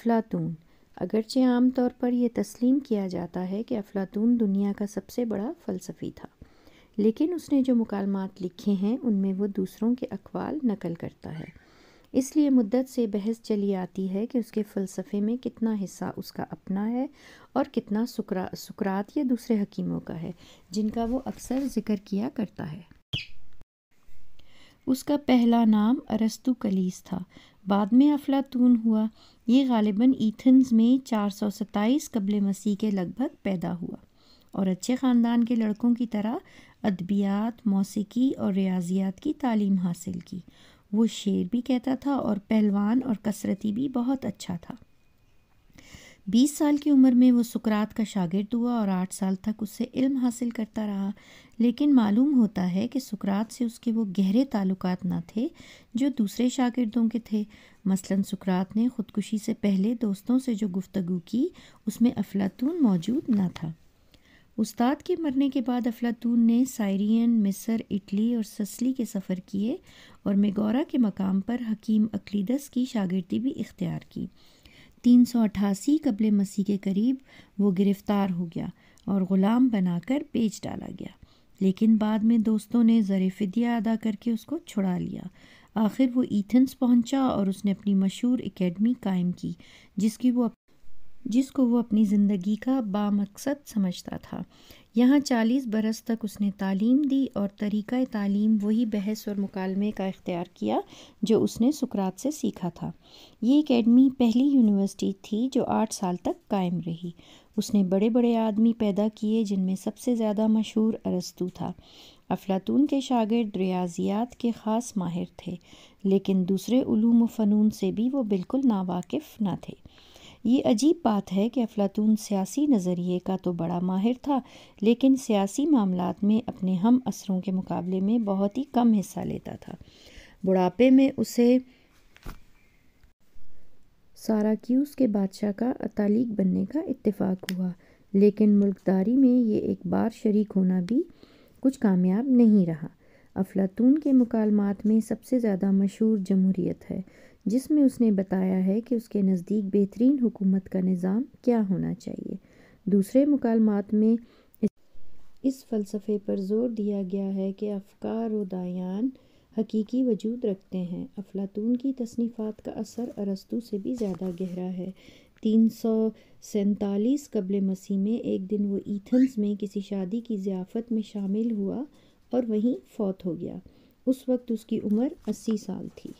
अफलातून अगरचे आम तौर पर यह तस्लीम किया जाता है कि अफलातून दुनिया का सबसे बड़ा फ़लसफ़ी था लेकिन उसने जो मुकालमात लिखे हैं उनमें वो दूसरों के अकवाल नकल करता है इसलिए मुद्दत से बहस चली आती है कि उसके फ़लसफ़े में कितना हिस्सा उसका अपना है और कितना सुकरा सुकरात या दूसरे हकीमों का है जिनका वो अक्सर ज़िक्र किया करता है उसका पहला नाम अरस्तु कलीस था बाद में अफलातून हुआ ये गालिबा ईथन्स में चार सौ सत्ताईस कबल मसीह के लगभग पैदा हुआ और अच्छे ख़ानदान के लड़कों की तरह अदबियात मौसीकी और रियाजियात की तालीम हासिल की वो शेर भी कहता था और पहलवान और कसरती भी बहुत अच्छा था बीस साल की उम्र में वो सुकरात का शागिर्द हुआ और आठ साल तक उससे इल्म हासिल करता रहा लेकिन मालूम होता है कि सुकरात से उसके वो गहरे ताल्लुकात ना थे जो दूसरे शागिर्दों के थे मसलन सुकरात ने ख़ुदकुशी से पहले दोस्तों से जो गुफ्तु की उसमें अफलातून मौजूद ना था उस्ताद के मरने के बाद अफलातून ने सायरियन मिसर इटली और ससली के सफ़र किए और मेगौरा के मकाम पर हकीम अकलीदस की शागिर्दी भी इख्तियार की तीन सौ अठासी कबल मसीह के करीब वो गिरफ़्तार हो गया और ग़ुलाम बनाकर बेच डाला गया लेकिन बाद में दोस्तों ने जरफिदिया अदा करके उसको छुड़ा लिया आखिर वो ईथन्स पहुंचा और उसने अपनी मशहूर एकेडमी कायम की जिसकी वो जिसको वो अपनी ज़िंदगी का बामकसद समझता था यहाँ चालीस बरस तक उसने तालीम दी और तरीक़ तालीम वही बहस और मुकालमे का इख्तियार किया जो उसने सुकरात से सीखा था ये एकेडमी पहली यूनिवर्सिटी थी जो आठ साल तक कायम रही उसने बड़े बड़े आदमी पैदा किए जिनमें सबसे ज़्यादा मशहूर अरस्तु था अफलातून के शागिर्द रियाजियात के ख़ास माहिर थे लेकिन दूसरे ूम फ़नून से भी वो बिल्कुल नावाकिफ़ ना थे ये अजीब बात है कि अफलातून सियासी नज़रिए का तो बड़ा माहिर था लेकिन सियासी मामला में अपने हम असरों के मुकाबले में बहुत ही कम हिस्सा लेता था बुढ़ापे में उसे साराक्यूज़ के बादशाह का अतालीक बनने का इत्तेफाक हुआ लेकिन मुल्कदारी में ये एक बार शरीक होना भी कुछ कामयाब नहीं रहा अफलातून के मुकालमात में सबसे ज़्यादा मशहूर जमहूरीत है जिसमें उसने बताया है कि उसके नज़दीक बेहतरीन हुकूमत का निज़ाम क्या होना चाहिए दूसरे मुकालमात में इस फ़लसफ़े पर जोर दिया गया है कि अफकार दायान हकीकी वजूद रखते हैं अफलातून की तसनीफ़ात का असर अरस्तु से भी ज़्यादा गहरा है तीन सौ सैंतालीस कबल मसीह में एक दिन वो ईथन्स में किसी शादी की ज़ियाफ़त में शामिल हुआ और वहीं फौत हो गया उस वक्त उसकी उम्र अस्सी साल थी